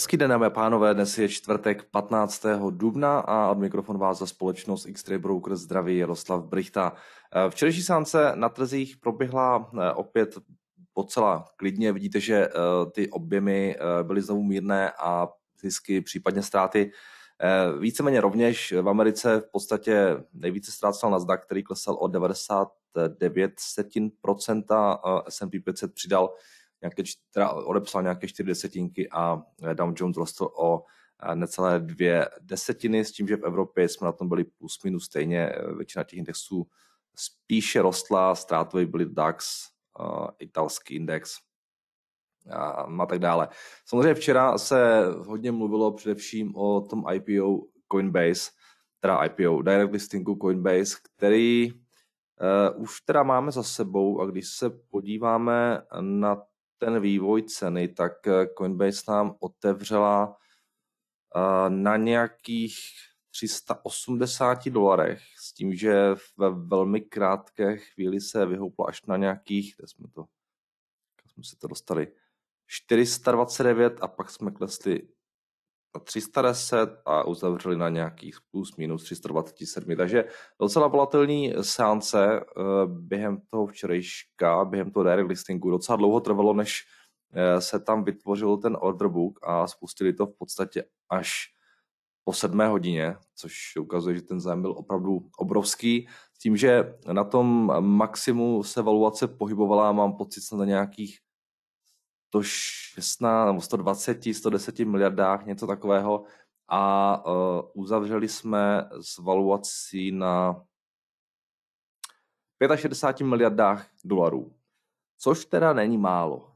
Hezký den, dámy a pánové, dnes je čtvrtek 15. dubna a od mikrofon vás za společnost x Broker zdraví Jaroslav Brichta. Eh, včerejší sánce na trzích proběhla eh, opět docela klidně. Vidíte, že eh, ty objemy byly znovu mírné a zisky, případně ztráty víceméně rovněž. V Americe v podstatě nejvíce ztrácel Nasdaq, který klesal o 99 procenta, S&P 500 přidal nějaké, teda odepsal nějaké čtyři desetinky a eh, Dow Jones rostl o eh, necelé dvě desetiny, s tím, že v Evropě jsme na tom byli plus minus stejně, eh, většina těch indexů spíše rostla, ztrátový byly DAX, italský index a, a tak dále. Samozřejmě včera se hodně mluvilo především o tom IPO Coinbase, teda IPO, direct listingu Coinbase, který uh, už teda máme za sebou a když se podíváme na ten vývoj ceny, tak eh, Coinbase nám otevřela eh, na nějakých 380 dolarech, s tím, že ve velmi krátké chvíli se vyhoupla až na nějakých, kde jsme to, kde jsme se to dostali, 429 a pak jsme klesli 310 a uzavřeli na nějakých plus minus 327. Takže docela volatelní seance eh, během toho včerejška, během toho direct listingu. Docela dlouho trvalo, než eh, se tam vytvořil ten order book a spustili to v podstatě až po sedmé hodině, což ukazuje, že ten zájem byl opravdu obrovský. S tím, že na tom maximu se valuace pohybovala, mám pocit, na nějakých 116 nebo 120, 110 miliardách, něco takového. A uh, uzavřeli jsme s valuací na 65 miliardách dolarů, což teda není málo.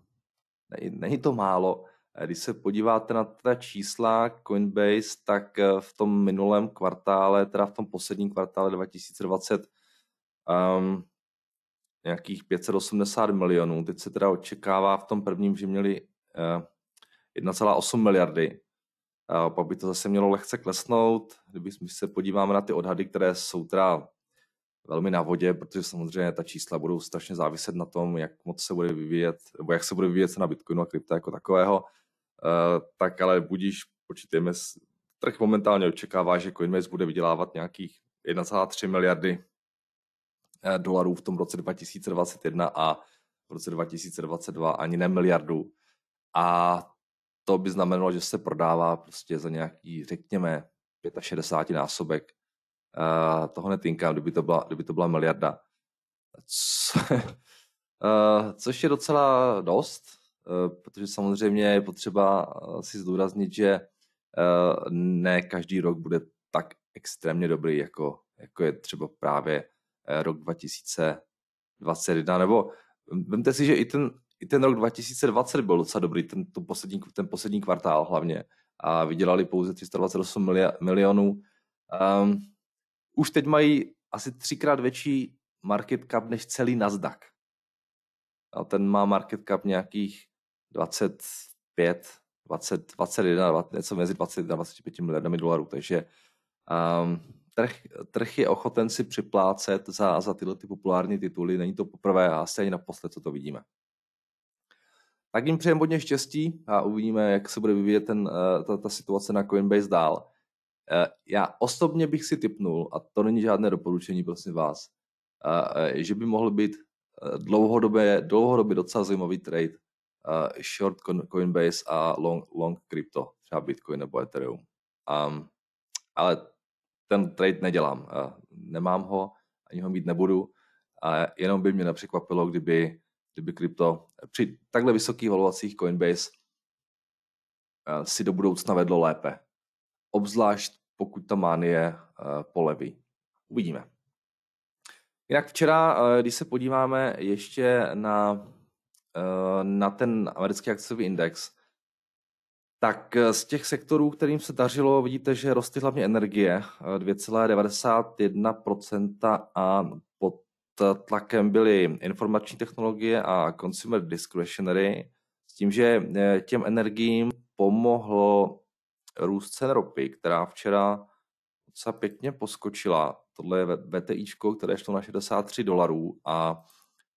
Není, není to málo. Když se podíváte na ta čísla Coinbase, tak e, v tom minulém kvartále, teda v tom posledním kvartále 2020, um, nějakých 580 milionů. Teď se teda očekává v tom prvním, že měli 1,8 eh, miliardy. A pak by to zase mělo lehce klesnout, když se podíváme na ty odhady, které jsou teda velmi na vodě, protože samozřejmě ta čísla budou strašně záviset na tom, jak moc se bude vyvíjet, nebo jak se bude vyvíjet na Bitcoinu a krypta jako takového, eh, tak ale budíš, počítejme, trh momentálně očekává, že Coinbase bude vydělávat nějakých 1,3 miliardy Eh, dolarů v tom roce 2021 a v roce 2022 ani ne miliardu. A to by znamenalo, že se prodává prostě za nějaký, řekněme, 65 násobek eh, toho netinka, kdyby to byla, kdyby to byla miliarda. Co, eh, což je docela dost, protože samozřejmě je potřeba si zdůraznit, že ne každý rok bude tak extrémně dobrý, jako, jako je třeba právě Eh, rok 2021, nebo mm, vemte si, že i ten, i ten rok 2020 byl docela dobrý, ten, to poslední, ten poslední kvartál hlavně, a vydělali pouze 328 milionů. Um, už teď mají asi třikrát větší market cap než celý Nasdaq. A ten má market cap nějakých 25, 20, 21, 20, něco mezi 20 a 25 miliardami dolarů, takže um, trh, trh je ochoten si připlácet za, za tyhle ty populární tituly. Není to poprvé a asi ani naposled, co to vidíme. Tak jim přejeme hodně štěstí a uvidíme, jak se bude vyvíjet ten, eh, ta, ta situace na Coinbase dál. Eh, já osobně bych si typnul, a to není žádné doporučení, prosím vás, eh, že by mohl být dlouhodobě, dlouhodobě docela zajímavý trade short Coinbase a long, long crypto, třeba Bitcoin nebo Ethereum. Um, ale ten trade nedělám. Nemám ho, ani ho mít nebudu. A jenom by mě nepřekvapilo, kdyby, kdyby krypto při takhle vysokých valuacích Coinbase eh, si do budoucna vedlo lépe. Obzvlášť pokud ta mánie eh, poleví. Uvidíme. Jinak včera, eh, když se podíváme ještě na, na ten americký akciový index, tak eh, z těch sektorů, kterým se dařilo, vidíte, že rostly hlavně energie 2,91% eh, a pod eh, tlakem byly informační technologie a consumer discretionary, s tím, že těm energiím pomohlo růst cen ropy, která včera docela pěkně poskočila. Tohle je VTIčko, které šlo na 63 dolarů a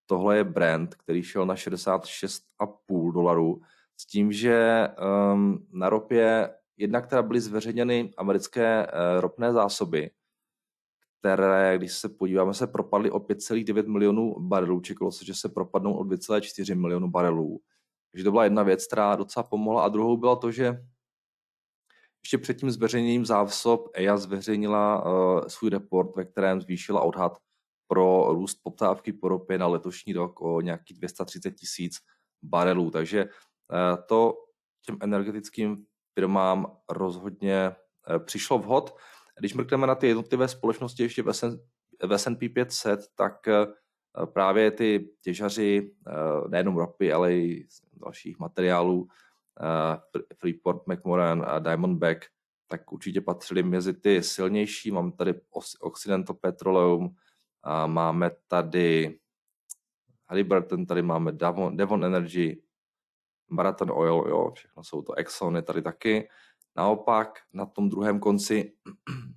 tohle je brand, který šel na 66,5 dolarů s tím, že um, na ropě jednak teda byly zveřejněny americké uh, ropné zásoby, které, když se podíváme, se propadly o 5,9 milionů barelů. Čekalo se, že se propadnou o 2,4 milionů barelů. Takže to byla jedna věc, která docela pomohla. A druhou byla to, že ještě před tím zveřejněním zásob EIA zveřejnila uh, svůj report, ve kterém zvýšila odhad pro růst poptávky po ropě na letošní rok o nějakých 230 tisíc barelů. Takže Eh, to těm energetickým firmám rozhodně eh, přišlo vhod. Když mrkneme na ty jednotlivé společnosti ještě v S&P 500, tak eh, právě ty těžaři nejenom ropy, ale i dalších materiálů, Freeport, McMoran, a Diamondback, tak určitě patřili mezi ty silnější. Máme tady Occidental Petroleum, máme tady Halliburton, tady máme Devon Energy, Marathon Oil, jo, všechno jsou to Exony tady taky. Naopak na tom druhém konci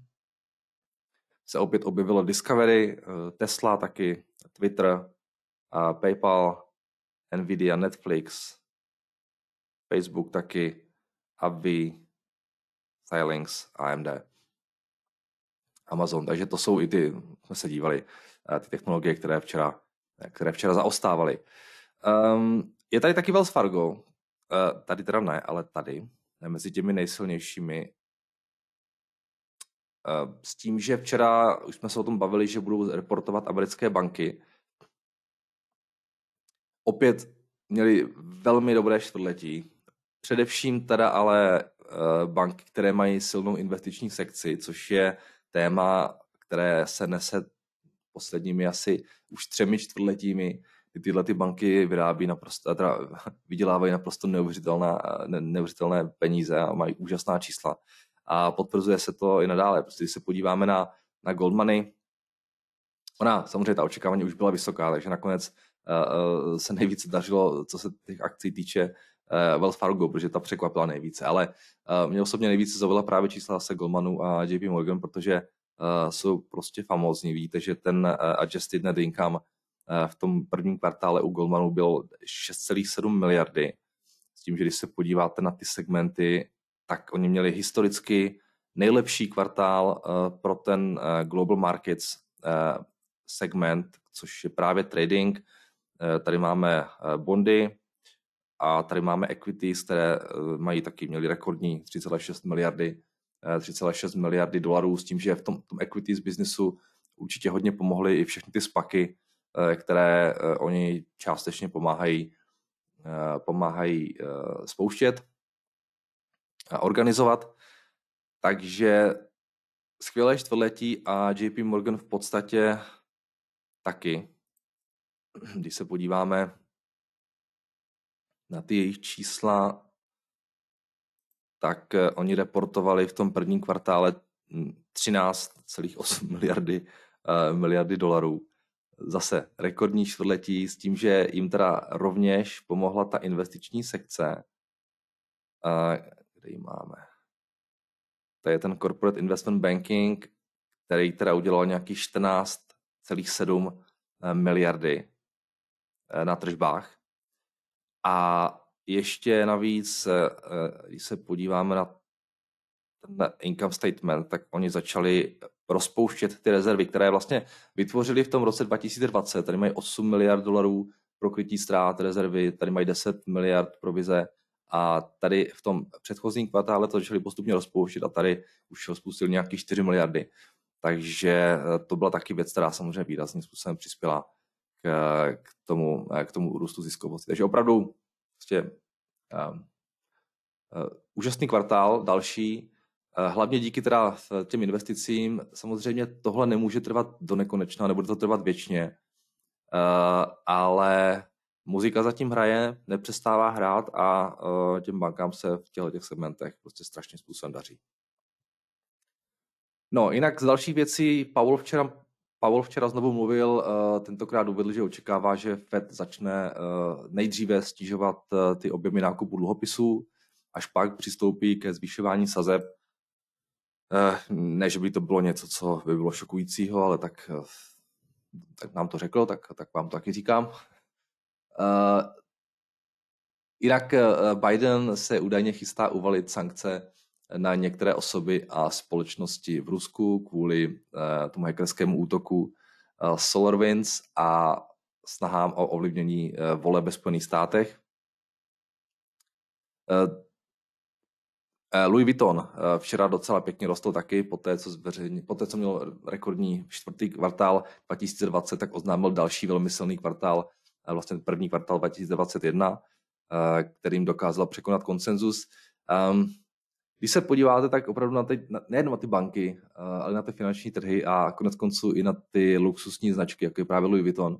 se opět objevilo Discovery, eh, Tesla taky, Twitter, PayPal, Nvidia, Netflix, Facebook taky, Avi, Stylinx, AMD, Amazon. Takže to jsou i ty, jsme se dívali, eh, ty technologie, které včera, které včera zaostávaly. Um, ehm, je tady taky Wells Fargo. Uh, tady teda ne, ale tady. Mezi těmi nejsilnějšími. Uh, s tím, že včera už jsme se o tom bavili, že budou reportovat americké banky. Opět měli velmi dobré čtvrtletí. Především teda ale uh, banky, které mají silnou investiční sekci, což je téma, které se nese posledními asi už třemi čtvrtletími kdy tyhle ty banky vyrábí naprosto, teda vydělávají naprosto neuvěřitelné, neuvěřitelné peníze a mají úžasná čísla. A potvrzuje se to i nadále. Prostě když se podíváme na, na Goldmany, ona samozřejmě ta očekávání už byla vysoká, takže nakonec uh, se nejvíce dařilo, co se těch akcí týče, uh, Wells Fargo, protože ta překvapila nejvíce. Ale uh, mě osobně nejvíce zaujala právě čísla se Goldmanu a JP Morgan, protože uh, jsou prostě famózní. Víte, že ten uh, adjusted net income Eh, v tom prvním kvartále u Goldmanu bylo 6,7 miliardy. S tím, že když se podíváte na ty segmenty, tak oni měli historicky nejlepší kvartál eh, pro ten eh, Global Markets segment, což je právě trading. Tady máme bondy a tady máme equities, které mají taky, měli rekordní 3,6 miliardy 3,6 miliardy dolarů s tím, že v tom, tom equities biznesu určitě hodně pomohly i všechny ty spaky, Eh, které eh, oni částečně pomáhají, eh, pomáhají spouštět a organizovat. Takže skvělé čtvrtletí a JP Morgan v podstatě taky. Když se podíváme na ty jejich čísla, tak oni reportovali v tom prvním kvartále 13,8 hm, miliardy, miliardy dolarů zase rekordní čtvrtletí s tím, že jim teda rovněž pomohla ta investiční sekce. Kde ji máme? To je ten Corporate Investment Banking, který teda udělal nějakých 14,7 eh, miliardy eh, na tržbách. A ještě navíc, eh, když se podíváme na ten income statement, tak oni začali rozpouštět ty rezervy, které vlastně vytvořili v tom roce 2020. Tady mají 8 miliard dolarů pro krytí ztrát rezervy, tady mají 10 miliard provize a tady v tom předchozím kvartále to začali postupně rozpouštět a tady už rozpustili nějaký 4 miliardy. Takže eh, to byla taky věc, která samozřejmě výrazným způsobem přispěla k, k, tomu, eh, k tomu růstu ziskovosti. Takže opravdu prostě, um, uh, uh, úžasný kvartál, další, Eh, hlavně díky teda těm investicím, samozřejmě tohle nemůže trvat do nekonečna, nebude to trvat věčně, eh, ale muzika zatím hraje, nepřestává hrát a eh, těm bankám se v těchto těch segmentech prostě strašně způsobem daří. No, jinak z dalších věcí, Pavel včera, Pavel včera znovu mluvil, tentokrát uvedl, že očekává, že FED začne nejdříve stížovat ty objemy nákupu dluhopisů, až pak přistoupí ke zvyšování sazeb Eh, ne, že by to bylo něco, co by bylo šokujícího, ale tak, eh, tak nám to řekl, tak, tak vám to taky říkám. Jinak eh, Biden se údajně chystá uvalit sankce na některé osoby a společnosti v Rusku kvůli tomu hackerskému útoku SolarWinds a snahám o ovlivnění vole ve Spojených státech. Eh, Louis Vuitton eh, včera docela pěkně rostl taky, po té, co, zveřejně, po té, co měl rekordní čtvrtý kvartál 2020, tak oznámil další velmi silný kvartál, eh, vlastně první kvartál 2021, kterým dokázal překonat konsenzus. Ehm, když se podíváte, tak opravdu na ty, nejen na ty banky, ale na ty finanční trhy a konec konců i na ty luxusní značky, jako je právě Louis Vuitton,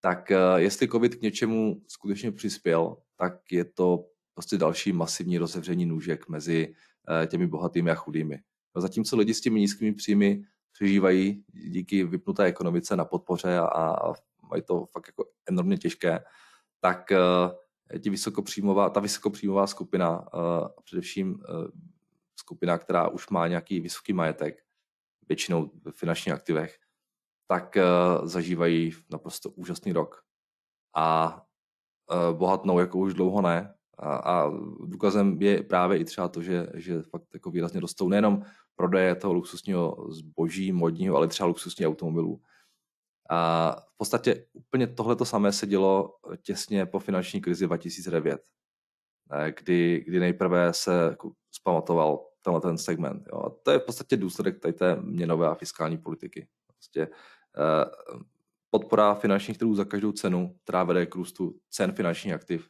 tak jestli COVID k něčemu skutečně přispěl, tak je to prostě další masivní rozevření nůžek mezi eh, těmi bohatými a chudými. No, zatímco lidi s těmi nízkými příjmy přežívají díky vypnuté ekonomice na podpoře a, a mají to fakt jako enormně těžké, tak eh, ti vysokopříjmová, ta vysokopříjmová skupina, eh, především skupina, která už má nějaký vysoký majetek, většinou v finančních aktivech, tak zažívají naprosto úžasný rok. A bohatnou jako už dlouho ne, a, a důkazem je právě i třeba to, že, že fakt jako výrazně rostou nejenom prodeje toho luxusního zboží, modního, ale třeba luxusních automobilů. A v podstatě úplně tohle to samé se dělo těsně po finanční krizi 2009, eh, kdy, kdy nejprve se jako zpamatoval tenhle ten segment. Jo. A to je v podstatě důsledek tady té měnové a fiskální politiky. Prostě eh, podpora finančních trhů za každou cenu, která vede k růstu cen finančních aktiv,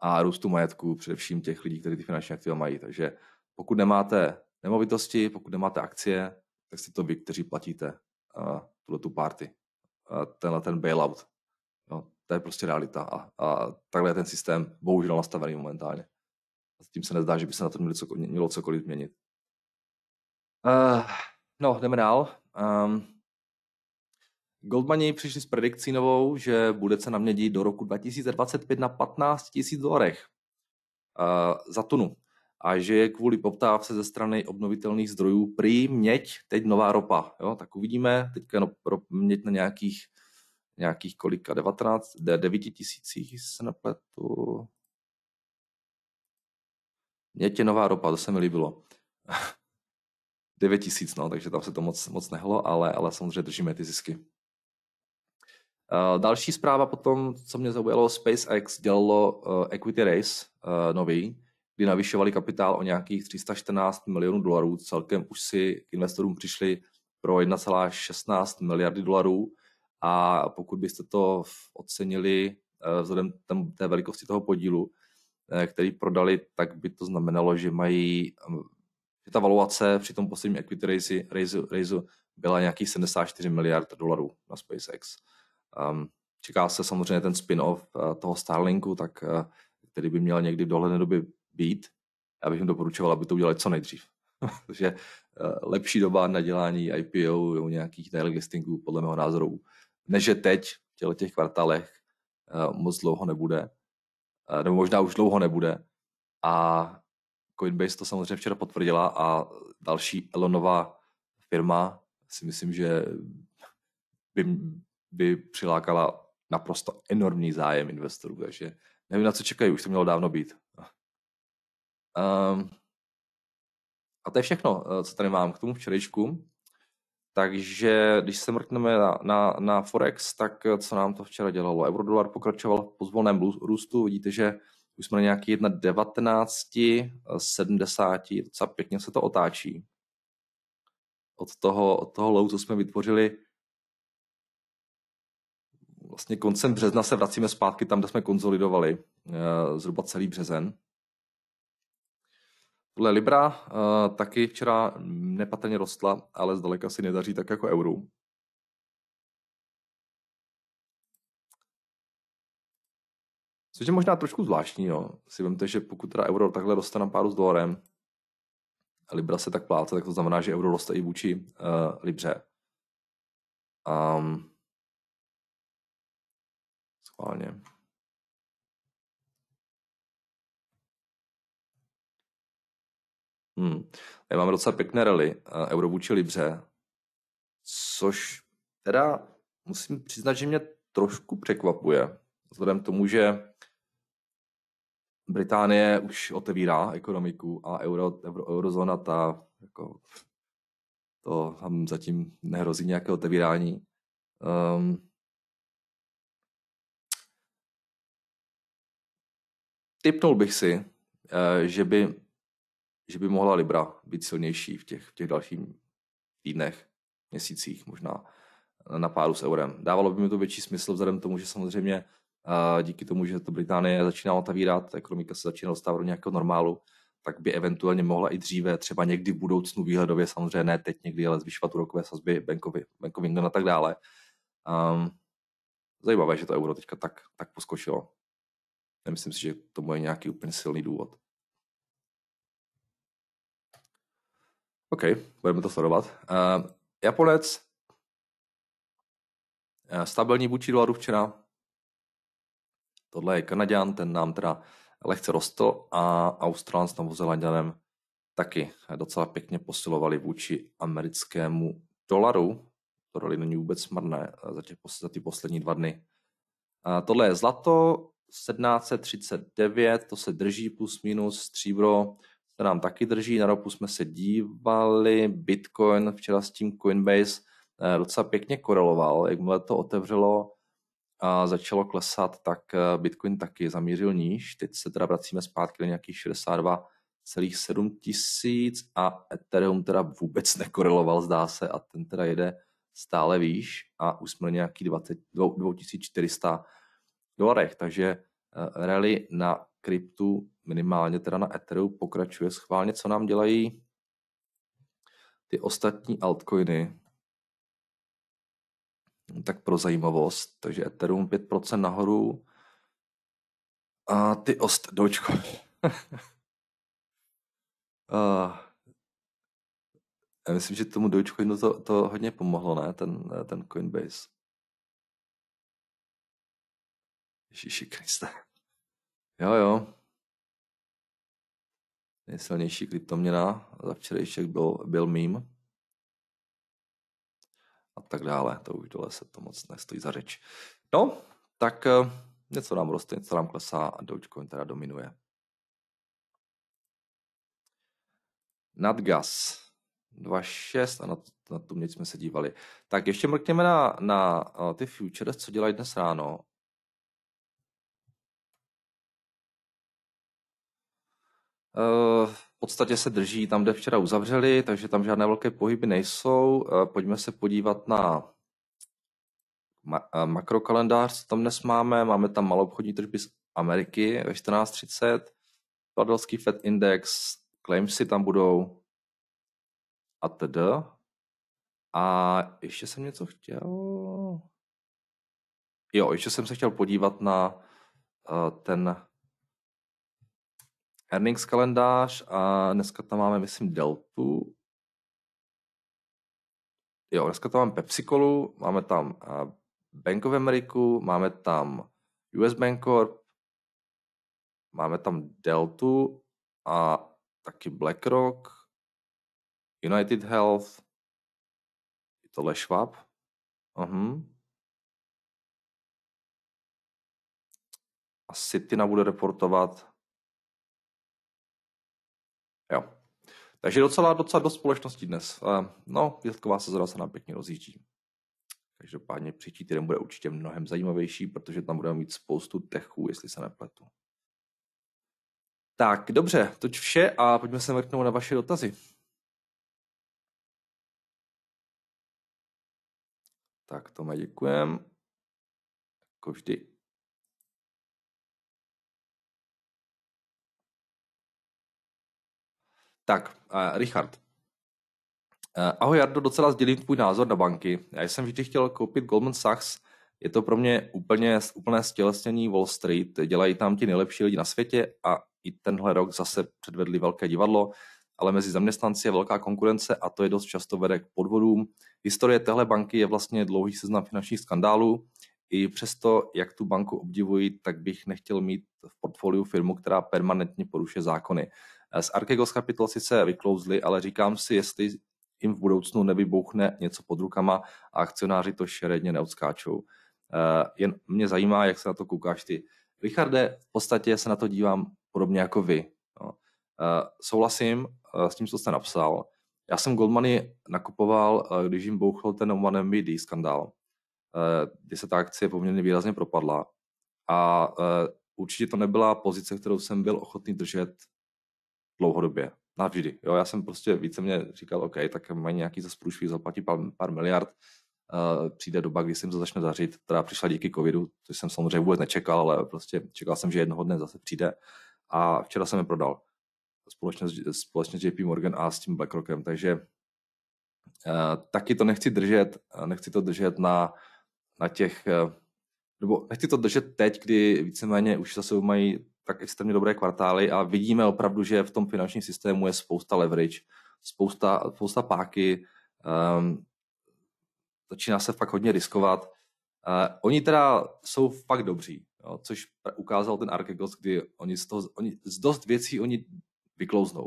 a růstu majetku především těch lidí, kteří ty finanční aktiva mají. Takže pokud nemáte nemovitosti, pokud nemáte akcie, tak jste to vy, kteří platíte uh, tuto tu party, uh, tenhle ten bailout. No, to je prostě realita a, a takhle je ten systém bohužel nastavený momentálně. A tím se nezdá, že by se na to mělo, cokoliv, mělo cokoliv změnit. Uh, eh, no, jdeme dál. Um, Goldmani přišli s predikcí novou, že bude cena mědi do roku 2025 na 15 000 dolarech uh, za tunu a že je kvůli poptávce ze strany obnovitelných zdrojů prý měď, teď nová ropa. Jo? Tak uvidíme, teďka no, měď na nějakých, nějakých kolika, 19, 9 tisících se nepletu. Měď je nová ropa, to se mi líbilo. 9 tisíc, no, takže tam se to moc, moc nehlo, ale, ale samozřejmě držíme ty zisky. Eh, další zpráva potom, co mě zaujalo, SpaceX dělalo uh, equity raise uh, nový, kdy navyšovali kapitál o nějakých 314 milionů dolarů. Celkem už si k investorům přišli pro 1,16 miliardy dolarů a pokud byste to ocenili vzhledem tam, té velikosti toho podílu, který prodali, tak by to znamenalo, že mají že ta valuace při tom posledním equity raise, raise, raise byla nějakých 74 miliard dolarů na SpaceX. Um, čeká se samozřejmě ten spin-off uh, toho Starlinku, tak uh, který by měl někdy v dohledné době být. Já bych jim doporučoval, aby to udělali co nejdřív. Protože uh, lepší doba na dělání IPO nebo nějakých listingů, podle mého názoru, než je teď v těle těch kvartalech uh, moc dlouho nebude. Uh, nebo možná už dlouho nebude. A Coinbase to samozřejmě včera potvrdila a další Elonová firma si myslím, že by by přilákala naprosto enormní zájem investorů, takže nevím, na co čekají, už to mělo dávno být. Um, a to je všechno, eh, co tady mám k tomu včerejšku. Takže když se mrkneme na, na, na Forex, tak eh, co nám to včera dělalo? Eurodolar pokračoval v pozvolném růstu, vidíte, že už jsme na nějaký 1,1970, eh, docela pěkně se to otáčí. Od toho, od toho low, co jsme vytvořili vlastně koncem března se vracíme zpátky tam, kde jsme konzolidovali eh, zhruba celý březen. Podle Libra eh, taky včera nepatrně rostla, ale zdaleka si nedaří tak jako euro. Což je možná trošku zvláštní, jo. Si vemte, že pokud teda euro takhle roste na páru s dolarem, a Libra se tak pláce, tak to znamená, že euro roste i vůči uh, Libře. Um, schválně. Hmm. Já mám docela pěkné rally, eh, euro vůči Libře, což teda musím přiznat, že mě trošku překvapuje, vzhledem k tomu, že Británie už otevírá ekonomiku a euro, euro, eurozóna ta jako, to tam zatím nehrozí nějaké otevírání. Um, Typnul bych si, eh, že by, že by mohla Libra být silnější v těch, v těch dalších týdnech, měsících možná eh, na páru s eurem. Dávalo by mi to větší smysl vzhledem tomu, že samozřejmě eh, díky tomu, že to Británie začíná otavírat, ekonomika se začíná dostávat do nějakého normálu, tak by eventuálně mohla i dříve, třeba někdy v budoucnu výhledově, samozřejmě ne teď někdy, ale zvyšovat úrokové sazby bankovy, bankový a tak dále. Um, zajímavé, že to euro teďka tak, tak poskočilo. Nemyslím si, že to tomu je nějaký úplně silný důvod. OK, budeme to sledovat. Uh, Japonec, uh, stabilní vůči dolaru včera. Tohle je Kanaďan, ten nám teda lehce rostl a Australan s Novozelandanem taky docela pěkně posilovali vůči americkému dolaru. To dali není vůbec smrné eh, za, za ty poslední dva dny. Uh, tohle je zlato, 1739, to se drží plus minus, stříbro se nám taky drží, na ropu jsme se dívali, Bitcoin včera s tím Coinbase eh, docela pěkně koreloval, jakmile to otevřelo a začalo klesat, tak eh, Bitcoin taky zamířil níž, teď se teda vracíme zpátky do nějakých 62 celých 7 tisíc a Ethereum teda vůbec nekoreloval, zdá se, a ten teda jede stále výš a už jsme nějaký 20, 2400 dolarech. Takže eh, rally na kryptu, minimálně teda na Ethereum, pokračuje schválně. Co nám dělají ty ostatní altcoiny? No, tak pro zajímavost, takže Ethereum 5% nahoru a ty ost... Dočko. a... Eh, já myslím, že tomu Dogecoinu to, to hodně pomohlo, ne? Ten, ten Coinbase. Ježíši Krista. Jo, jo. Nejsilnější kryptoměna za včerejšek byl, byl mím. A tak dále. To už dole se to moc nestojí za řeč. No, tak eh, něco nám roste, něco nám klesá a Dogecoin teda dominuje. Nadgas 2.6 a na, na tu měď jsme se dívali. Tak ještě mrkněme na, na eh, ty futures, co dělají dnes ráno. Eh, v podstatě se drží tam, kde včera uzavřeli, takže tam žádné velké pohyby nejsou. Eh, pojďme se podívat na eh, makrokalendář, co tam dnes máme. Máme tam maloobchodní tržby z Ameriky ve 14.30, Padelský FED Index, claimsy tam budou a td. A ještě jsem něco chtěl... Jo, ještě jsem se chtěl podívat na ten earnings kalendář a dneska tam máme, myslím, Deltu. Jo, dneska tam máme PepsiColu, máme tam Bank of America, máme tam US Bank Corp, máme tam Deltu a taky BlackRock, United Health, je tohle Schwab. Uhum. A City nám bude reportovat Takže docela, docela do společnosti dnes. No, výsledková se se nám pěkně rozjíždí. Každopádně příští týden bude určitě mnohem zajímavější, protože tam budeme mít spoustu techů, jestli se nepletu. Tak, dobře, toť vše a pojďme se mrknout na vaše dotazy. Tak, Tome, děkujem. Jako vždy. Tak, Richard. E, ahoj Jardo, docela sdělím tvůj názor na banky. Já jsem vždy chtěl koupit Goldman Sachs, je to pro mě úplně, úplné stělesnění Wall Street, dělají tam ti nejlepší lidi na světě a i tenhle rok zase předvedli velké divadlo, ale mezi zaměstnanci je velká konkurence a to je dost často vede k podvodům. Historie téhle banky je vlastně dlouhý seznam finančních skandálů. I přesto, jak tu banku obdivuji, tak bych nechtěl mít v portfoliu firmu, která permanentně porušuje zákony. Eh, z Archegos kapitol sice vyklouzli, ale říkám si, jestli jim v budoucnu nevybouchne něco pod rukama a akcionáři to šeredně neodskáčou. Eh, jen mě zajímá, jak se na to koukáš ty. Richarde, v podstatě se na to dívám podobně jako vy. No. Eh, souhlasím s tím, co jste napsal. Já jsem Goldmany nakupoval, když jim bouchl ten no One MBD skandál, kdy se ta akcie poměrně výrazně propadla. A určitě to nebyla pozice, kterou jsem byl ochotný držet dlouhodobě. Navždy. Jo, já jsem prostě víceméně říkal, OK, tak mají nějaký zase průšvih, zaplatí pár, pár miliard, uh, přijde doba, kdy se jim to začne dařit, která přišla díky covidu, což jsem samozřejmě vůbec nečekal, ale prostě čekal jsem, že jednoho dne zase přijde a včera jsem je prodal společně, společně s JP Morgan a s tím BlackRockem, takže uh, taky to nechci držet, eh, nechci to držet na, na těch, uh, nebo nechci to držet teď, kdy víceméně už za sebou mají tak extrémně dobré kvartály a vidíme opravdu, že v tom finančním systému je spousta leverage, spousta, spousta páky, um, začíná se fakt hodně riskovat. Uh, oni teda jsou fakt dobří, jo, což ukázal ten Archegos, kdy oni z, toho, oni z dost věcí oni vyklouznou.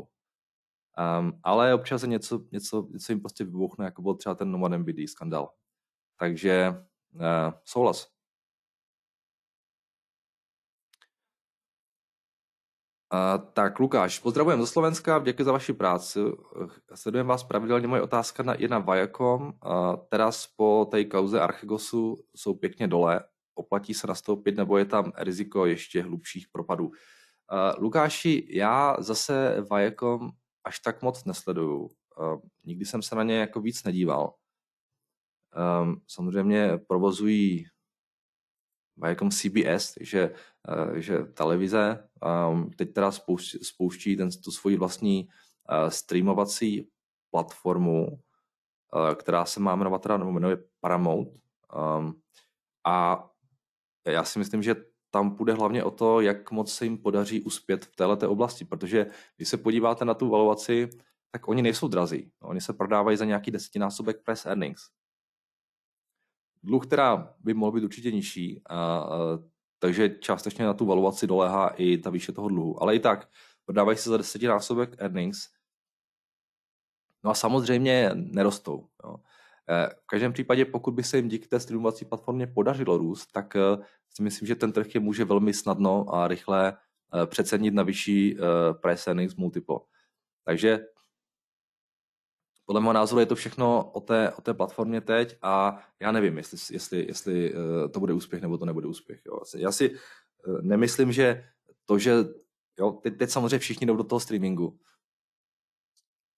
Um, ale občas se něco, něco, něco jim prostě vybuchne, jako byl třeba ten Nomad MBD skandal. Takže uh, souhlas. Uh, tak Lukáš, pozdravujem ze Slovenska, děkuji za vaši práci. Sledujem vás pravidelně, moje otázka na, je na Viacom. Uh, teraz po té kauze Archegosu jsou pěkně dole, oplatí se nastoupit nebo je tam riziko ještě hlubších propadů? Uh, Lukáši, já zase Viacom až tak moc nesleduju. Uh, nikdy jsem se na ně jako víc nedíval. Um, samozřejmě provozují Viacom jako CBS, takže, takže eh, televize ehm, teď teda spouští, spouští ten, tu svoji vlastní eh, streamovací platformu, eh, která se má jmenovat teda, nebo jmenuje Paramount. Ehm, a já si myslím, že tam půjde hlavně o to, jak moc se jim podaří uspět v této oblasti, protože když se podíváte na tu valuaci, tak oni nejsou drazí. Oni se prodávají za nějaký desetinásobek press earnings dluh která by mohl být určitě nižší, a, a, takže částečně na tu valuaci doléhá i ta výše toho dluhu. Ale i tak, prodávají se za desetinásobek earnings, no a samozřejmě nerostou. Jo. E, v každém případě, pokud by se jim díky té streamovací platformě podařilo růst, tak e, si myslím, že ten trh je může velmi snadno a rychle e, přecenit na vyšší price earnings multiple. Takže podle mého názoru je to všechno o té, o té platformě teď a já nevím, jestli, jestli, jestli eh, to bude úspěch nebo to nebude úspěch. Jo. Já si eh, nemyslím, že to, že jo, teď, teď samozřejmě všichni jdou do toho streamingu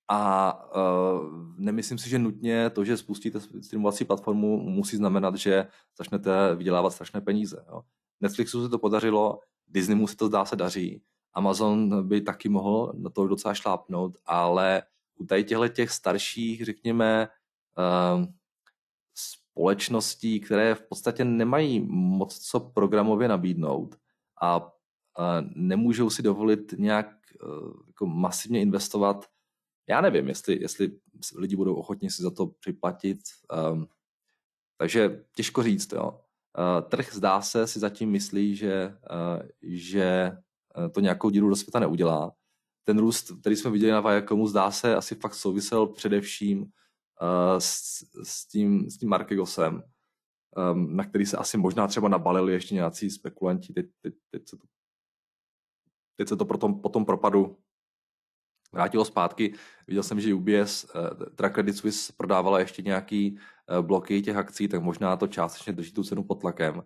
a uh, nemyslím si, že nutně to, že spustíte streamovací platformu, musí znamenat, že začnete vydělávat strašné peníze. Jo. Netflixu se to podařilo, Disney mu se to zdá se daří, Amazon by taky mohl na to docela šlápnout, ale u tady těchto těch starších, řekněme, ehm, společností, které v podstatě nemají moc co programově nabídnout a nemůžou si dovolit nějak eh, jako masivně investovat. Já nevím, jestli, jestli lidi budou ochotni si za to připlatit. Ehm, takže těžko říct. Jo. Eh, trh zdá se si zatím myslí, že, eh, že to nějakou díru do světa neudělá ten růst, který jsme viděli na Viacomu, zdá se asi fakt souvisel především eh, s, s, tím, s tím Markegosem, ehm, na který se asi možná třeba nabalili ještě nějací spekulanti. Teď, teď, teď se to, teď se to pro tom, po tom propadu vrátilo zpátky. Viděl jsem, že UBS, eh, teda Credit Suisse prodávala ještě nějaký eh, bloky těch akcí, tak možná to částečně drží tu cenu pod tlakem.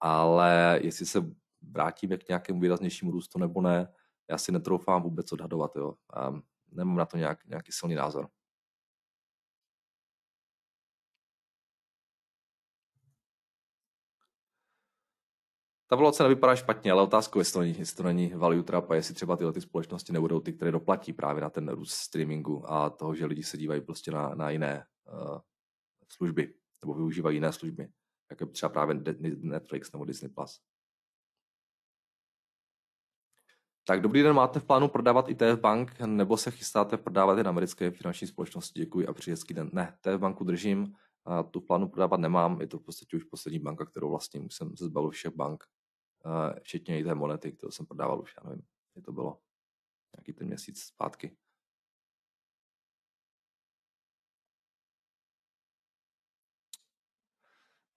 Ale jestli se vrátíme k nějakému výraznějšímu růstu nebo ne, já si netroufám vůbec odhadovat, jo. A nemám na to nějak, nějaký silný názor. ta valuace nevypadá špatně, ale otázkou je, jestli to není, jestli to není value trap a jestli třeba tyhle ty společnosti nebudou ty, které doplatí právě na ten růst streamingu a toho, že lidi se dívají prostě na, na jiné uh, služby nebo využívají jiné služby, jako třeba právě Netflix nebo Disney+. Plus. Tak dobrý den, máte v plánu prodávat i TF Bank, nebo se chystáte prodávat na americké finanční společnosti? Děkuji a přeji hezký den. Ne, TF Banku držím, a tu plánu prodávat nemám, je to v podstatě už poslední banka, kterou vlastně jsem se zbavil všech bank, včetně i té monety, kterou jsem prodával už, já nevím, je to bylo nějaký ten měsíc zpátky.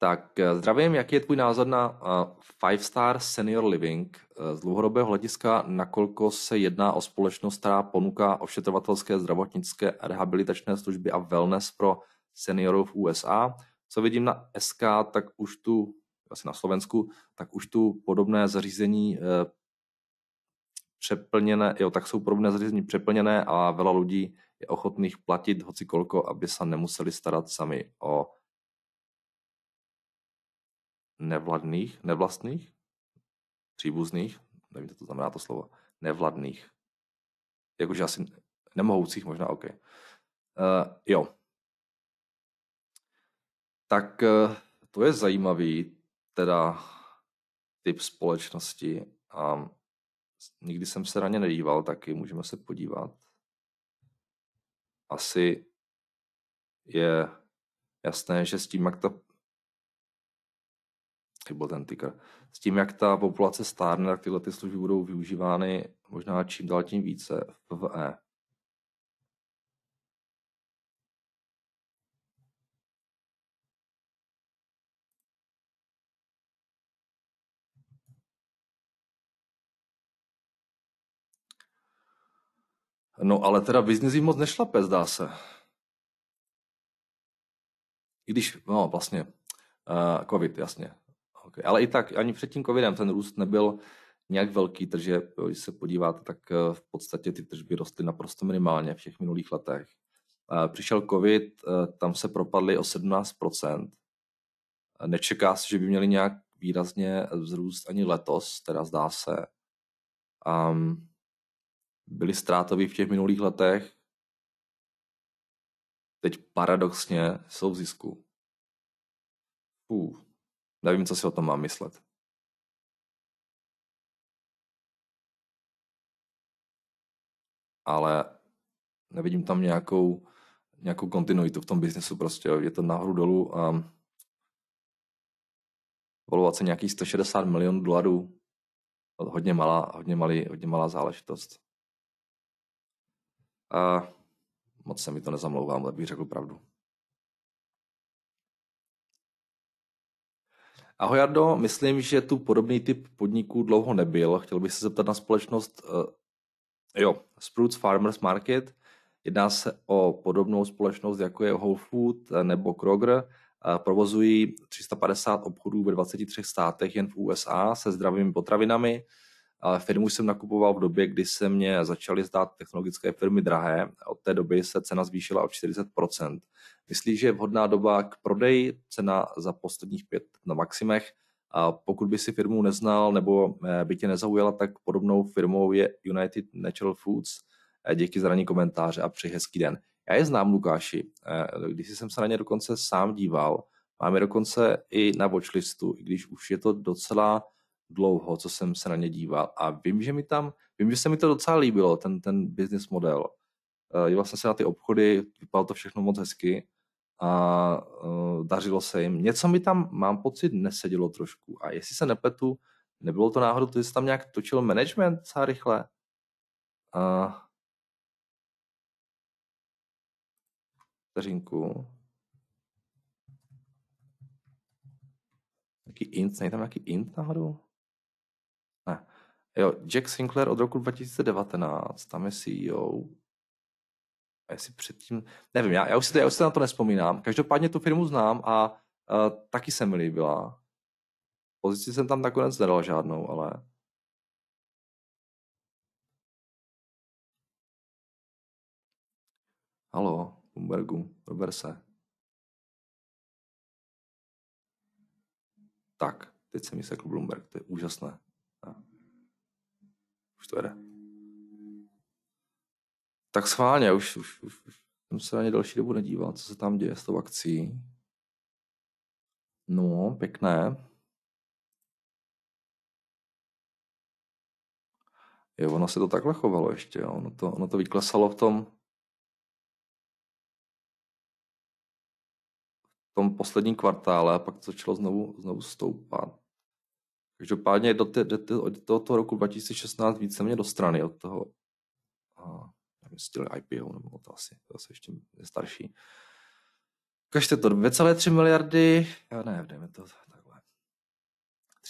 Tak eh, zdravím, jaký je tvůj názor na eh, Five Star Senior Living eh, z dlouhodobého hlediska, nakolko se jedná o společnost, která ponuká ošetřovatelské, zdravotnické a rehabilitačné služby a wellness pro seniorů v USA. Co vidím na SK, tak už tu, asi na Slovensku, tak už tu podobné zařízení přeplněné, jo, tak jsou podobné zařízení přeplněné a vela lidí je ochotných platit hoci kolko, aby se nemuseli starat sami o nevladných, nevlastných, příbuzných, nevím, co to znamená to slovo, nevladných. Jakože asi nemohoucích možná, OK. Uh, jo. Tak uh, to je zajímavý, teda typ společnosti. A nikdy jsem se raně nedíval, taky můžeme se podívat. Asi je jasné, že s tím, jak ta byl ten ticker. S tím, jak ta populace stárne, tak tyhle ty služby budou využívány možná čím dál tím více v E. No ale teda biznis jim moc nešlape, zdá se. I když, no vlastně, uh, covid, jasně. Okay. Ale i tak, ani před tím covidem ten růst nebyl nějak velký tržeb. Když se podíváte, tak eh, v podstatě ty tržby rostly naprosto minimálně v těch minulých letech. Eh, přišel covid, eh, tam se propadly o 17%. Nečeká se, že by měli nějak výrazně vzrůst ani letos, teda zdá se. Um, byli ztrátoví v těch minulých letech, teď paradoxně jsou v zisku. Uh. Nevím, co si o tom mám myslet. Ale nevidím tam nějakou, nějakou kontinuitu v tom biznesu prostě. Je to nahoru dolů a se nějakých 160 milionů dolarů hodně malá, hodně, malý, hodně malá záležitost. A moc se mi to nezamlouvám, ale bych řekl pravdu. Ahoj Jardo, myslím, že tu podobný typ podniků dlouho nebyl. Chtěl bych se zeptat na společnost uh, jo, Spruce Farmers Market. Jedná se o podobnou společnost, jako je Whole Food eh, nebo Kroger. Provozují 350 obchodů ve 23 státech jen v USA se zdravými potravinami ale firmu jsem nakupoval v době, kdy se mě začaly zdát technologické firmy drahé. Od té doby se cena zvýšila o 40%. Myslíš, že je vhodná doba k prodeji, cena za posledních pět na maximech? A pokud by si firmu neznal nebo eh, by tě nezaujala, tak podobnou firmou je United Natural Foods. Eh, díky za ranní komentáře a přeji hezký den. Já je znám, Lukáši. Eh, když jsem se na ně dokonce sám díval, máme dokonce i na watchlistu, i když už je to docela dlouho, co jsem se na ně díval a vím, že mi tam, vím, že se mi to docela líbilo, ten, ten business model. Eh, díval jsem se na ty obchody, vypadalo to všechno moc hezky a uh, dařilo se jim. Něco mi tam, mám pocit, nesedělo trošku a jestli se nepetu, nebylo to náhodou, to, že se tam nějak točil management docela rychle. Uh, vteřinku. Nějaký int, nejde tam nějaký int náhodou? Jo, Jack Sinclair od roku 2019, tam je CEO. A jestli předtím, nevím, já, já, už si to, já už se na to nespomínám. Každopádně tu firmu znám a uh, taky se mi líbila. Pozici jsem tam nakonec nedal žádnou, ale Halo, Bloombergu, dober se. Tak, teď se mi sekl Bloomberg, to je úžasné. Tak. Už to jede. Tak schválně, už, už, už, už jsem se ani další dobu nedíval, co se tam děje s tou akcí. No, pěkné. Jo, ono se to takhle chovalo ještě, jo. Ono, to, ono to vyklesalo v tom, v tom posledním kvartále a pak to začalo znovu, znovu stoupat. Každopádně do, te, do, te, do tohoto roku 2016 více mě do strany od toho a nevím, IPO, nebo to asi, to asi ještě je starší. Každé to, 2,3 miliardy, já ne, dejme to takhle.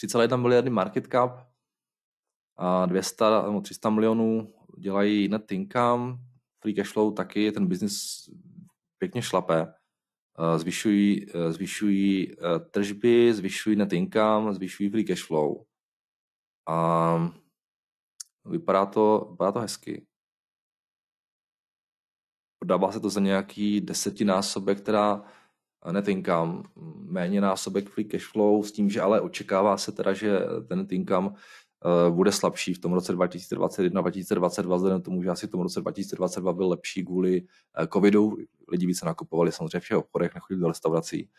3,1 miliardy market cap a 200 nebo 300 milionů dělají net income, free cash flow taky, ten business pěkně šlapé. Eh, zvyšují, eh, zvyšují eh, tržby, zvyšují net income, zvyšují free cash flow. A vypadá to, vypadá to hezky. Podává se to za nějaký desetinásobek, která net income, méně násobek free cash flow, s tím, že ale očekává se teda, že ten net income Eh, bude slabší v tom roce 2021-2022, vzhledem tomu, že asi v tom roce 2022 byl lepší kvůli eh, covidu, lidi více nakupovali samozřejmě v všech obchodech, nechodili do restaurací,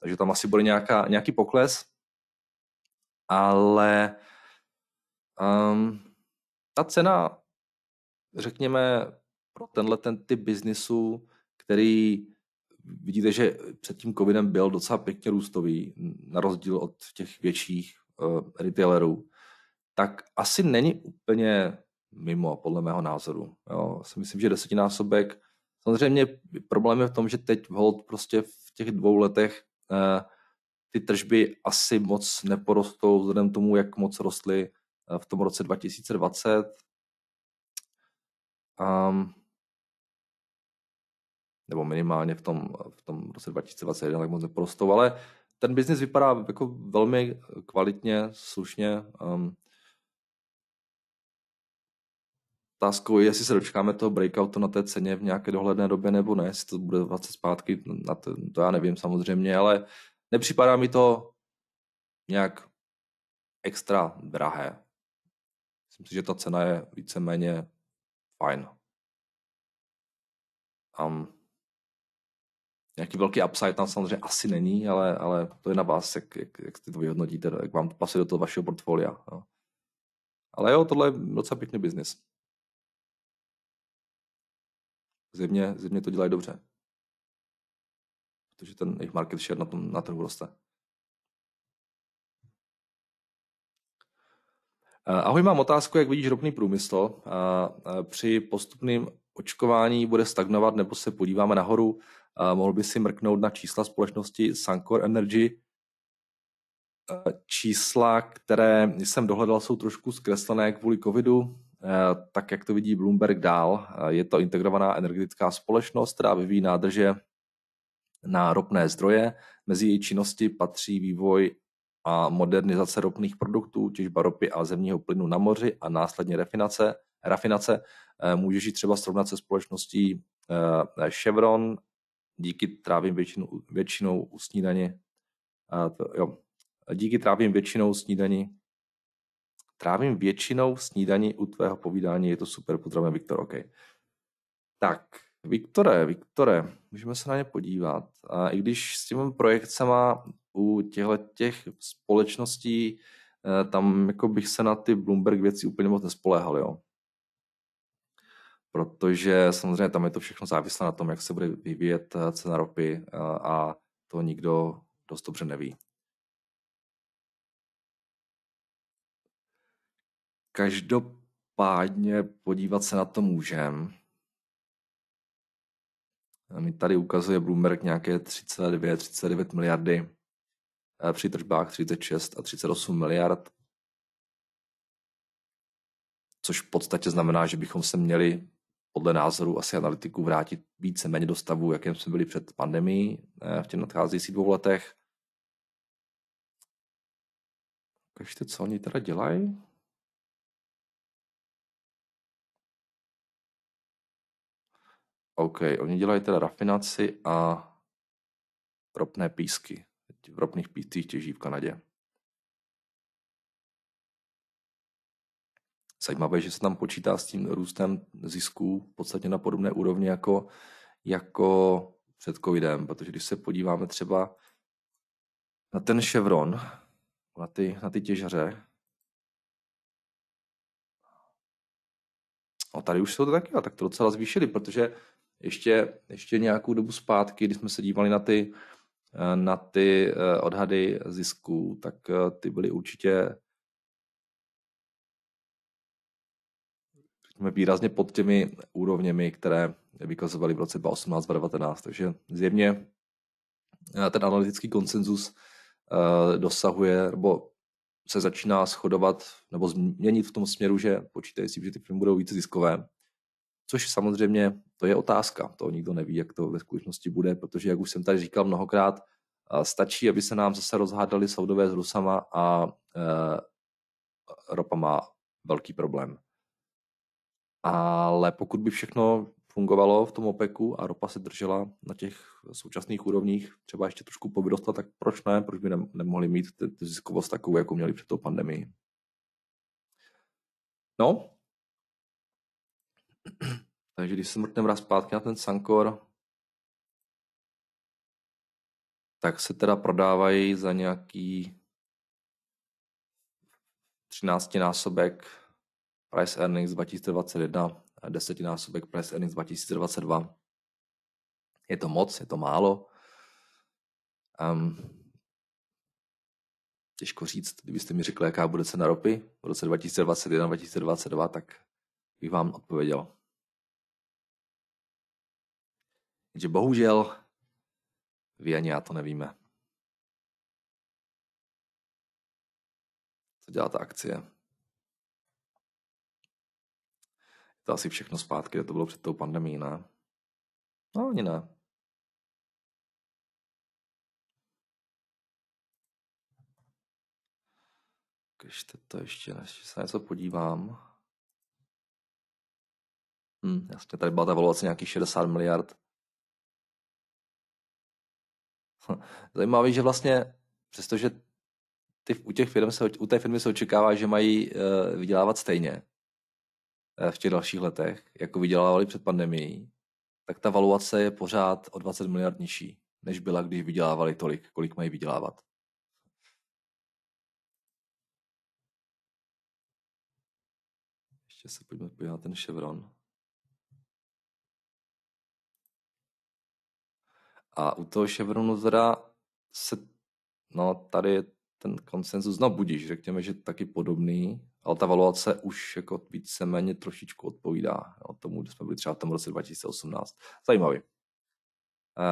takže tam asi bude nějaká, nějaký pokles, ale um, ta cena, řekněme, pro tenhle ten typ biznisu, který vidíte, že před tím covidem byl docela pěkně růstový, na rozdíl od těch větších uh, retailerů, tak asi není úplně mimo, podle mého názoru. Jo, si myslím, že desetinásobek, samozřejmě problém je v tom, že teď hold prostě v těch dvou letech eh, ty tržby asi moc neporostou vzhledem tomu, jak moc rostly eh, v tom roce 2020. Um, ehm. nebo minimálně v tom, v tom roce 2021 tak moc neporostou, ale ten biznis vypadá jako velmi kvalitně, slušně. Um, otázkou jestli se dočkáme toho breakoutu na té ceně v nějaké dohledné době nebo ne, jestli to bude 20 zpátky, na to, to já nevím samozřejmě, ale nepřipadá mi to nějak extra drahé. Myslím si, že ta cena je víceméně fajn. Um, nějaký velký upside tam samozřejmě asi není, ale, ale to je na vás, jak, jak, jak ty to vyhodnotíte, jak vám to pasuje do toho vašeho portfolia. No. Ale jo, tohle je docela pěkný biznis. zjevně, zjevně to dělají dobře. Protože ten jejich market share na, tom, na trhu roste. Eh, ahoj, mám otázku, jak vidíš ropný průmysl. Eh, eh, při postupném očkování bude stagnovat nebo se podíváme nahoru. Mohl by si mrknout na čísla společnosti Suncor Energy. Čísla, které jsem dohledal, jsou trošku zkreslené kvůli covidu. Eh, tak jak to vidí Bloomberg dál, eh, je to integrovaná energetická společnost, která vyvíjí nádrže na ropné zdroje. Mezi její činnosti patří vývoj a modernizace ropných produktů, těžba ropy a zemního plynu na moři a následně refinace, rafinace. Eh, Můžeš ji třeba srovnat se společností Chevron, díky trávím většinu, většinou snídani, jo, díky trávím většinou snídani trávím většinou snídaní u tvého povídání, je to super, pozdravím Viktor, OK. Tak, Viktore, Viktore, můžeme se na ně podívat. A I když s těmi projekcemi u těchto těch společností, eh, tam jako bych se na ty Bloomberg věci úplně moc nespoléhal, jo. Protože samozřejmě tam je to všechno závislé na tom, jak se bude vyvíjet eh, cena ropy eh, a to nikdo dost dobře neví. Každopádně podívat se na to můžem. Mi tady ukazuje Bloomberg nějaké 32, 39 miliardy, eh, při tržbách 36 a 38 miliard, což v podstatě znamená, že bychom se měli podle názoru asi analytiků vrátit méně do stavu, jakém jsme byli před pandemí eh, v těch nadcházejících dvou letech. Ukažte, co oni teda dělají. OK, oni dělají teda rafinaci a ropné písky. V ropných píscích těží v Kanadě. Zajímavé, že se tam počítá s tím růstem zisků v podstatě na podobné úrovni jako, jako před covidem, protože když se podíváme třeba na ten Chevron, na ty, na ty těžaře, No tady už jsou to taky a tak to docela zvýšili, protože ještě, ještě nějakou dobu zpátky, když jsme se dívali na ty, eh, na ty eh, odhady zisků, tak eh, ty byly určitě řekněme, výrazně pod těmi úrovněmi, které vykazovaly v roce 2018 2019. Takže zjevně ten analytický konsenzus dosahuje, nebo se začíná shodovat nebo změnit v tom směru, že počítají si, že ty firmy budou více ziskové, což samozřejmě to je otázka, to nikdo neví, jak to ve skutečnosti bude, protože, jak už jsem tady říkal mnohokrát, eh, stačí, aby se nám zase rozhádali soudové s Rusama a e, eh, ropa má velký problém. Ale pokud by všechno fungovalo v tom OPECu a ropa se držela na těch současných úrovních, třeba ještě trošku povyrostla, tak proč ne? Proč by nemohli mít ziskovost takovou, jako měli před tou pandemii? No, takže když se mrkneme raz zpátky na ten Sankor, tak se teda prodávají za nějaký 13 násobek price earnings 2021 a 10 násobek price earnings 2022. Je to moc, je to málo. Um, těžko říct, kdybyste mi řekli, jaká bude cena ropy v roce 2021-2022, tak bych vám odpověděl. Jenže bohužel vy ani já to nevíme. Co dělá ta akcie? Je to asi všechno zpátky, kde to bylo před tou pandemí, ne? No, ani ne. Kežte to ještě, než se něco podívám. Hm, jasně, tady byla ta valuace nějakých 60 miliard Zajímavé, že vlastně, přestože ty, u, těch firm se, u té firmy se očekává, že mají uh, vydělávat stejně uh, v těch dalších letech, jako vydělávali před pandemií, tak ta valuace je pořád o 20 miliard nižší, než byla, když vydělávali tolik, kolik mají vydělávat. Ještě se pojďme podívat na ten Chevron. A u toho Chevronu teda se, no tady je ten konsenzus, no budíš, řekněme, že taky podobný, ale ta valuace už jako víceméně trošičku odpovídá no, tomu, kde jsme byli třeba v tom roce 2018. Zajímavý.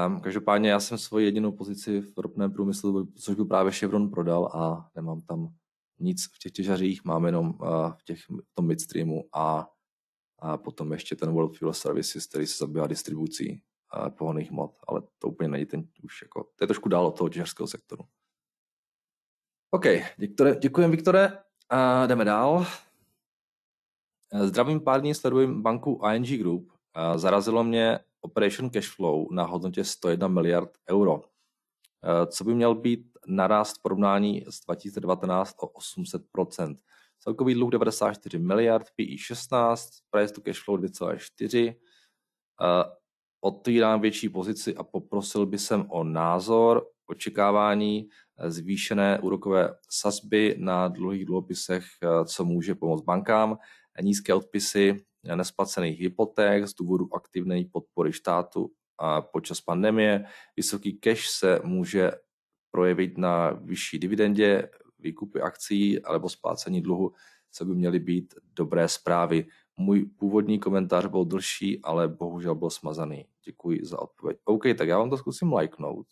Um, každopádně já jsem svoji jedinou pozici v ropném průmyslu, což byl právě Chevron prodal a nemám tam nic v těch těžařích, mám jenom uh, v, těch, v tom midstreamu a, a potom ještě ten World Fuel Services, který se zabývá distribucí pohonných hmot, ale to úplně není ten už jako, to je trošku dál od toho těžarského sektoru. OK, Viktore, děkujem Viktore. A jdeme dál. Zdravím pár dní, sleduji banku ING Group. A zarazilo mě operation cash flow na hodnotě 101 miliard euro. Eh, co by měl být narást v porovnání s 2019 o 800%. Celkový dluh 94 miliard, PI 16, e price to cash flow 2,4 otvírám větší pozici a poprosil by jsem o názor, očekávání eh, zvýšené úrokové sazby na dlouhých dluhopisech, eh, co může pomoct bankám, nízké odpisy eh, nesplacených hypoték z důvodu aktivní podpory štátu a počas pandemie. Vysoký cash se může projevit na vyšší dividendě, výkupy akcí alebo splácení dluhu, co by měly být dobré zprávy. Můj původní komentář byl delší, ale bohužel byl smazaný. Děkuji za odpověď. OK, tak já vám to zkusím lajknout.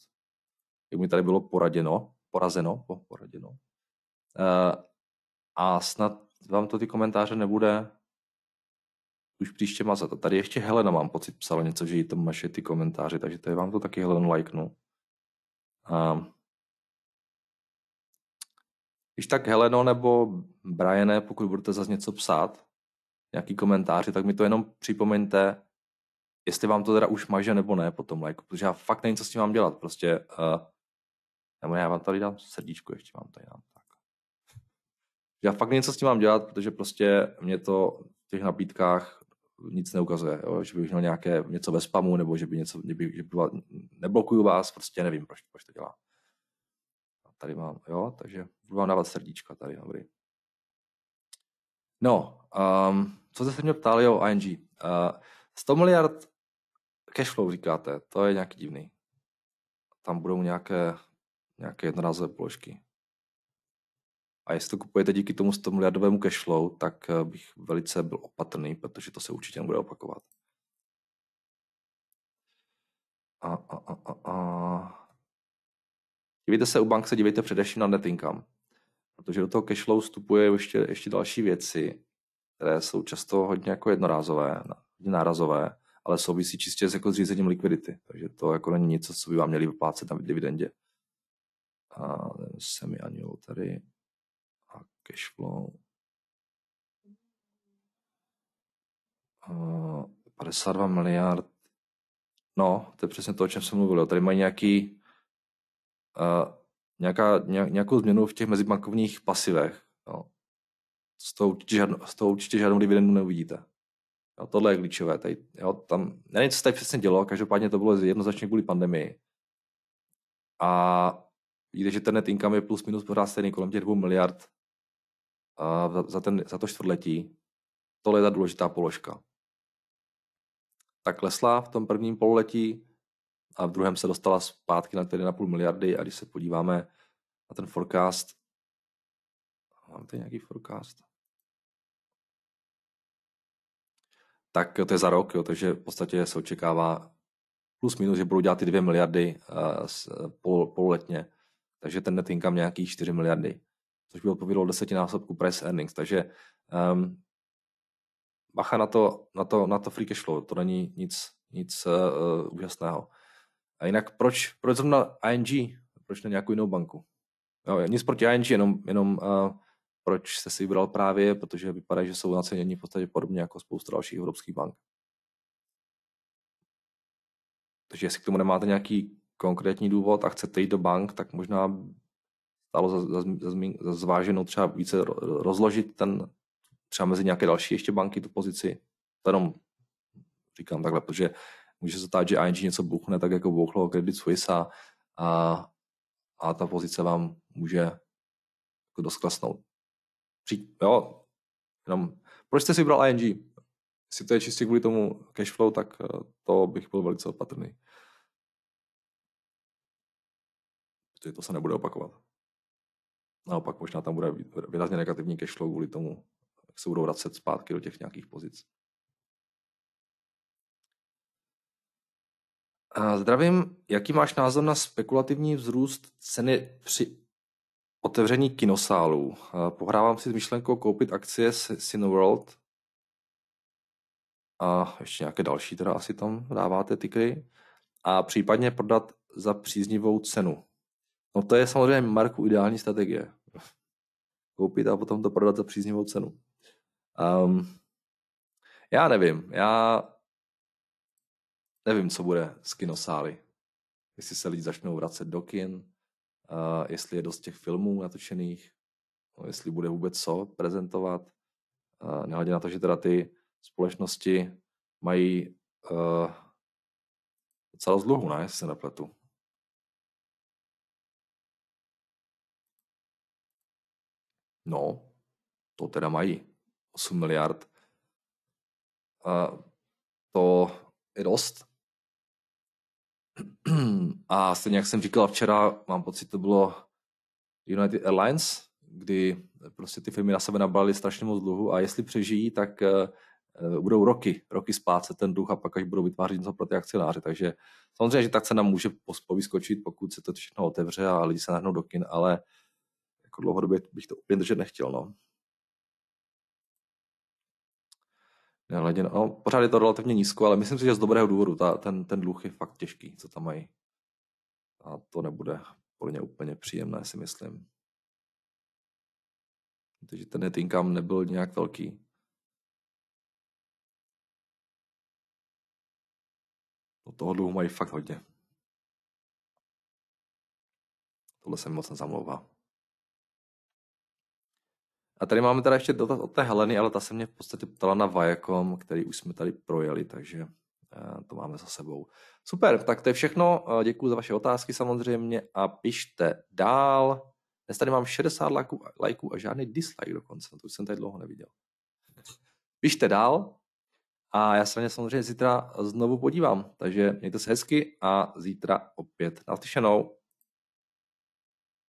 Jak mi tady bylo poraděno, porazeno, po, poraděno. Uh, a snad vám to ty komentáře nebude už příště mazat. A tady ještě Helena mám pocit psala něco, že jí to maše ty komentáře, takže tady vám to taky Helen lajknu. Uh, když tak Heleno nebo Briane, pokud budete zase něco psát, nějaký komentáři, tak mi to jenom připomeňte, jestli vám to teda už maže nebo ne po tom lajku, protože já fakt nevím, co s tím mám dělat. Prostě, uh, nebo já vám tady dám srdíčko, ještě vám tady dám. Tak. Já fakt nevím, co s tím mám dělat, protože prostě mě to v těch nabídkách nic neukazuje, jo? že bych měl nějaké něco ve spamu, nebo že by něco, že by, že by neblokuju vás, prostě nevím, proč, proč to dělá. A tady mám, jo, takže budu vám dávat srdíčka tady, dobrý. No, um, co jste se mě ptali o ING. Uh, eh, 100 miliard cashflow říkáte, to je nějaký divný. Tam budou nějaké, nějaké jednorázové položky. A jestli to kupujete díky tomu 100 miliardovému cashflow, tak eh, bych velice byl opatrný, protože to se určitě nebude opakovat. A, a, a, a, a. Dívejte se u bank, se dívejte především na net income, protože do toho cashflow vstupuje ještě, ještě další věci které jsou často hodně jako jednorázové, hodně nárazové, ale souvisí čistě s jako zřízením likvidity. Takže to jako není něco, co by vám měli vyplácet na dividendě. A semi annual tady a cash flow. A 52 miliard. No, to je přesně to, o čem jsem mluvil. Tady mají nějaký, uh, nějaká, nějakou změnu v těch mezibankovních pasivech. No z toho určitě žádnou, z toho určitě žádnou dividendu neuvidíte. Jo, tohle je klíčové. Tady, jo, tam, nevím, co se tady přesně dělo, každopádně to bylo jednoznačně kvůli pandemii. A vidíte, že ten net income je plus minus pořád stejný, kolem těch dvou miliard a za, za, ten, za to čtvrtletí. Tohle je ta důležitá položka. Tak klesla v tom prvním pololetí a v druhém se dostala zpátky na 1,5 miliardy a když se podíváme na ten forecast, mám tady nějaký forecast, tak to je za rok, jo, takže v podstatě se očekává plus minus, že budou dělat ty 2 miliardy uh, pol, pololetně. Takže ten net income nějaký 4 miliardy, což by odpovídalo desetinásobku price earnings. Takže um, bacha na to, na, to, na to free cash flow, to není nic, nic uh, úžasného. A jinak proč, proč zrovna ING, proč ne nějakou jinou banku? Jo, nic proti ING, jenom, jenom uh, proč jste si vybral právě, protože vypadá, že jsou naceněni v podstatě podobně jako spousta dalších evropských bank. Takže jestli k tomu nemáte nějaký konkrétní důvod a chcete jít do bank, tak možná stálo za, za, za, za zváženou třeba více rozložit ten, třeba mezi nějaké další ještě banky tu pozici. To jenom říkám takhle, protože může se stát, že ING něco bouchne, tak jako bouchlo Credit Suisse a, a ta pozice vám může jako dost při, jo, jenom, proč jste si vybral ING? Jestli to je čistě kvůli tomu cashflow, tak eh, to bych byl velice opatrný. Protože to se nebude opakovat. Naopak možná tam bude výrazně negativní cashflow kvůli tomu, jak se budou vracet zpátky do těch nějakých pozic. Zdravím, jaký máš názor na spekulativní vzrůst ceny při otevření kinosálů. Pohrávám si s myšlenkou koupit akcie Cineworld a ještě nějaké další, teda asi tam dáváte tykry a případně prodat za příznivou cenu. No to je samozřejmě Marku ideální strategie. Koupit a potom to prodat za příznivou cenu. Um, já nevím, já nevím, co bude s kinosály. Jestli se lidi začnou vracet do kin, jestli je dost těch filmů natočených, no, jestli bude vůbec co prezentovat. nehledě na to, že teda ty společnosti mají uh, docela zlohu, ne, jestli se nepletu. No, to teda mají. 8 miliard. Uh, to je dost. A stejně jak jsem říkal včera, mám pocit, to bylo United Airlines, kdy prostě ty firmy na sebe nabrali strašně moc dluhu a jestli přežijí, tak eh, budou roky, roky se ten dluh a pak až budou vytvářet něco pro ty akcionáře. Takže samozřejmě, že ta cena může povyskočit, pokud se to všechno otevře a lidi se nahrnou do kin, ale jako dlouhodobě bych to úplně držet nechtěl. No. hladina. No, pořád je to relativně nízko, ale myslím si, že z dobrého důvodu. Ta, ten, ten dluh je fakt těžký, co tam mají. A to nebude pro ně úplně příjemné, si myslím. Takže ten net income nebyl nějak velký. No toho dluhu mají fakt hodně. Tohle se mi moc nezamlouvá. A tady máme teda ještě dotaz od té Heleny, ale ta se mě v podstatě ptala na Viacom, který už jsme tady projeli, takže eh, to máme za sebou. Super, tak to je všechno. Eh, Děkuji za vaše otázky samozřejmě a pište dál. Dnes tady mám 60 lajků, lajků a žádný dislike dokonce, to už jsem tady dlouho neviděl. Pište dál a já se na ně samozřejmě zítra znovu podívám. Takže mějte se hezky a zítra opět naslyšenou.